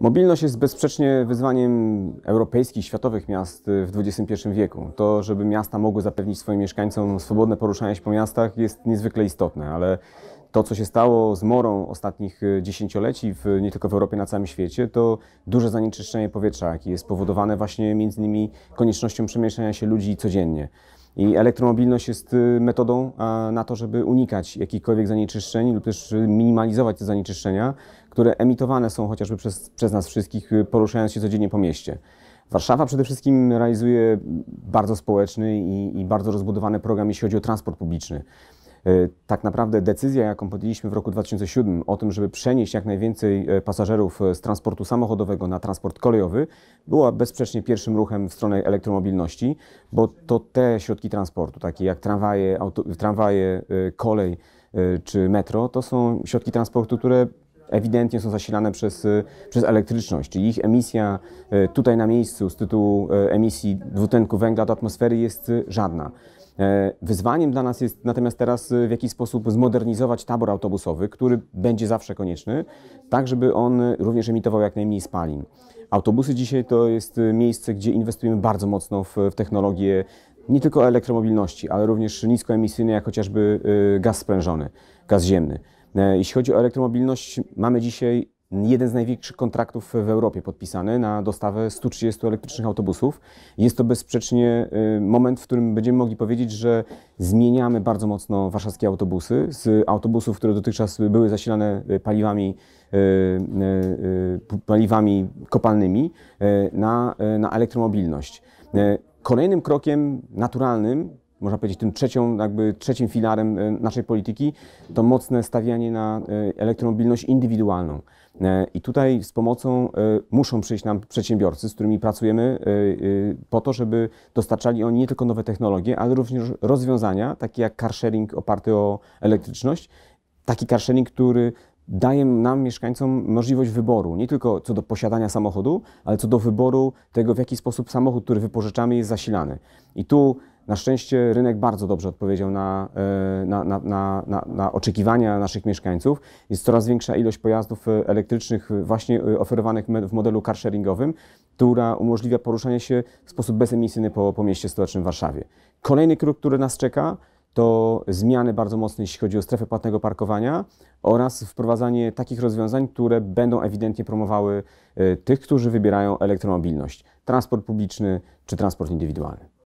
Mobilność jest bezsprzecznie wyzwaniem europejskich, światowych miast y, w XXI wieku. To, żeby miasta mogły zapewnić swoim mieszkańcom swobodne poruszanie się po miastach jest niezwykle istotne, ale to, co się stało z morą ostatnich y, dziesięcioleci, w, nie tylko w Europie, na całym świecie, to duże zanieczyszczenie powietrza, jakie jest spowodowane właśnie między innymi koniecznością przemieszczania się ludzi codziennie. I elektromobilność jest y, metodą na to, żeby unikać jakichkolwiek zanieczyszczeń lub też y, minimalizować te zanieczyszczenia, które emitowane są chociażby przez, przez nas wszystkich, y, poruszając się codziennie po mieście. Warszawa przede wszystkim realizuje bardzo społeczny i, i bardzo rozbudowany program, jeśli chodzi o transport publiczny. E, tak naprawdę decyzja, jaką podjęliśmy w roku 2007 o tym, żeby przenieść jak najwięcej e, pasażerów e, z transportu samochodowego na transport kolejowy, była bezsprzecznie pierwszym ruchem w stronę elektromobilności, bo to te środki transportu, takie jak tramwaje, auto, tramwaje kolej czy metro, to są środki transportu, które ewidentnie są zasilane przez, y, przez elektryczność, czyli ich emisja y, tutaj na miejscu z tytułu y, emisji dwutlenku węgla do atmosfery jest żadna. E, wyzwaniem dla nas jest natomiast teraz w jaki sposób zmodernizować tabor autobusowy, który będzie zawsze konieczny, tak żeby on również emitował jak najmniej spalin. Autobusy dzisiaj to jest miejsce, gdzie inwestujemy bardzo mocno w, w technologię nie tylko elektromobilności, ale również niskoemisyjne, jak chociażby gaz sprężony, gaz ziemny. E, jeśli chodzi o elektromobilność, mamy dzisiaj jeden z największych kontraktów w Europie podpisany na dostawę 130 elektrycznych autobusów. Jest to bezsprzecznie e, moment, w którym będziemy mogli powiedzieć, że zmieniamy bardzo mocno warszawskie autobusy z autobusów, które dotychczas były zasilane e, paliwami, paliwami kopalnymi na, na elektromobilność. Kolejnym krokiem naturalnym można powiedzieć, tym trzecią, jakby trzecim filarem e, naszej polityki, to mocne stawianie na e, elektromobilność indywidualną. E, I tutaj z pomocą muszą przyjść nam przedsiębiorcy, z którymi pracujemy, po to, żeby dostarczali oni nie tylko nowe technologie, ale również rozwiązania, takie jak car sharing oparty o elektryczność. Taki car sharing, który daje nam, mieszkańcom, możliwość wyboru, nie tylko co do posiadania samochodu, ale co do wyboru tego, w jaki sposób samochód, który wypożyczamy, jest zasilany. I tu na szczęście rynek bardzo dobrze odpowiedział e, na, na, na, na, oczekiwania naszych mieszkańców. Jest coraz większa ilość pojazdów e, elektrycznych e, właśnie oferowanych w modelu car sharingowym, która umożliwia poruszanie się w sposób bezemisyjny po, po mieście stołecznym Warszawie. Kolejny krok, który nas czeka, to zmiany bardzo mocne, jeśli chodzi o strefę płatnego parkowania oraz wprowadzanie takich rozwiązań, które będą ewidentnie promowały tych, którzy wybierają elektromobilność, transport publiczny czy transport indywidualny.